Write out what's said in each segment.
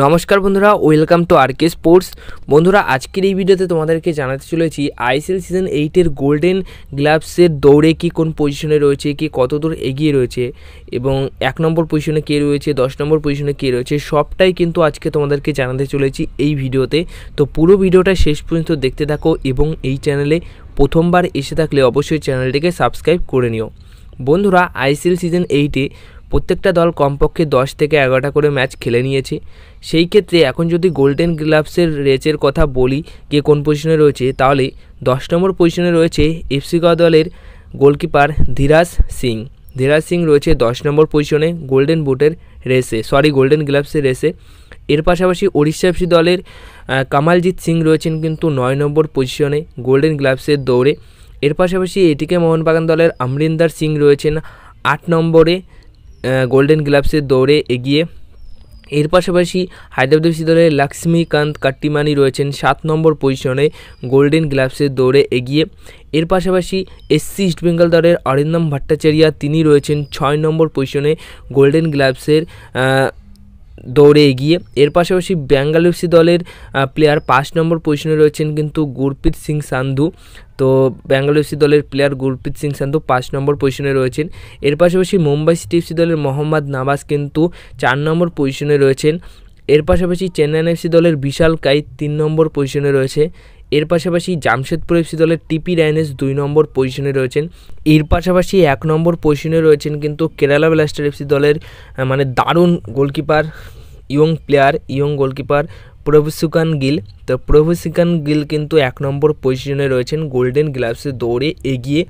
নমস্কার বন্ধুরা welcome to R K sports বন্ধুরা আজকের এই ভিডিওতে তোমাদেরকে জানাতে চলেছি আইসিএল সিজন এইটের গোল্ডেন গ্লাভসের দৌড়ে কি কোন পজিশনে রয়েছে কি কত দূর এগিয়ে রয়েছে এবং এক নম্বর পজিশনে কে রয়েছে দশ নম্বর পজিশনে কে রয়েছে সবটাই কিন্তু আজকে তোমাদেরকে জানাতে চলেছি এই ভিডিওতে তো পুরো ভিডিওটা শেষ পর্যন্ত দেখতে থাকো এবং এই চ্যানেলে প্রথমবার এসে থাকলে অবশ্যই চ্যানেলটিকে সাবস্ক্রাইব করে নিও বন্ধুরা আইসিএল সিজন এইটে প্রত্যেকটা দল কমপক্ষে দশ থেকে এগারোটা করে ম্যাচ খেলে নিয়েছে সেই ক্ষেত্রে এখন যদি গোল্ডেন গ্লাভসের রেচের কথা বলি কে কোন পজিশনে রয়েছে তাহলে দশ নম্বর পজিশনে রয়েছে গা দলের গোলকিপার ধীরাজ সিং ধীরাজ সিং রয়েছে দশ নম্বর পজিশনে গোল্ডেন বুটের রেসে সরি গোল্ডেন গ্লাভসের রেসে এর পাশাপাশি ওড়িশা এফসি দলের কামালজিৎ সিং রয়েছেন কিন্তু নয় নম্বর পজিশনে গোল্ডেন গ্লাভসের দৌড়ে এর পাশাপাশি এটিকে মোহনবাগান দলের আমরিন্দার সিং রয়েছেন আট নম্বরে গোল্ডেন গ্লাভসের দৌড়ে এগিয়ে এর পাশাপাশি হায়দ্রাবাদ এফসি দলের লক্ষ্মীকান্ত কাট্টিমানি রয়েছেন সাত নম্বর পজিশনে গোল্ডেন গ্লাভসের দৌড়ে এগিয়ে এর পাশাপাশি এসসি ইস্টবেঙ্গল দলের অরিন্দম ভট্টাচার্যা তিনি রয়েছেন ছয় নম্বর পজিশনে গোল্ডেন গ্লাভসের দৌড়ে এগিয়ে এর পাশাপাশি বেঙ্গাল এফসি দলের প্লেয়ার পাঁচ নম্বর পজিশনে রয়েছেন কিন্তু গুরপ্রীত সিং সান্ধু তো বেঙ্গাল এফসি দলের প্লেয়ার গুরপ্রীত সিং সান্ধু পাঁচ নম্বর পজিশনে রয়েছেন এর পাশাপাশি মুম্বাই সিটি এফসি দলের মোহাম্মদ নাবাজ কিন্তু চার নম্বর পজিশনে রয়েছেন এর পাশাপাশি চেন্নাই এফসি দলের বিশাল কাই তিন নম্বর পজিশনে রয়েছে এর পাশাপাশি জামশেদপুর এফসি দলের টিপি রায়নেস দুই নম্বর পজিশনে রয়েছেন এর পাশাপাশি এক নম্বর পজিশনে রয়েছেন কিন্তু কেরালা ব্লাস্টার এফসি দলের মানে দারুণ goalkeeper young player young goalkeeper Prabhsukhan Gill তো প্রভুসুকান গিল কিন্তু এক নম্বর পজিশনে রয়েছেন গোল্ডেন গ্লাভসে দৌড়ে এগিয়ে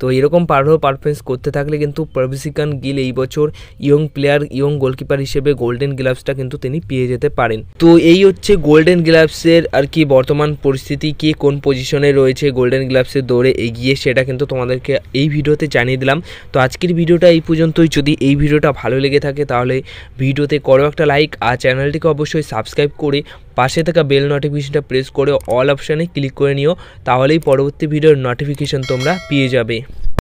তো এরকম পারো পারফরমেন্স করতে থাকলে কিন্তু প্রভিসিকান গিল এই বছর ইয়ং প্লেয়ার ইয়ং গোলকিপার হিসেবে গোল্ডেন গ্লাভসটা কিন্তু তিনি পেয়ে যেতে পারেন তো এই হচ্ছে গোল্ডেন গ্লাভসের আর কি বর্তমান পরিস্থিতি কে কোন পজিশনে রয়েছে গোল্ডেন গ্লাভসের দৌড়ে এগিয়ে সেটা কিন্তু তোমাদেরকে এই ভিডিওতে জানিয়ে দিলাম তো আজকের ভিডিওটা এই পর্যন্তই যদি এই ভিডিওটা ভালো লেগে থাকে তাহলে ভিডিওতে করো একটা লাইক আর চ্যানেলটিকে অবশ্যই সাবস্ক্রাইব করে পাশে থাকা বেল নোটিফিকেশনটা প্রেস করে অল অপশানে ক্লিক করে নিও তাহলেই পরবর্তী ভিডিওর নোটিফিকেশন তোমরা পেয়ে যাবে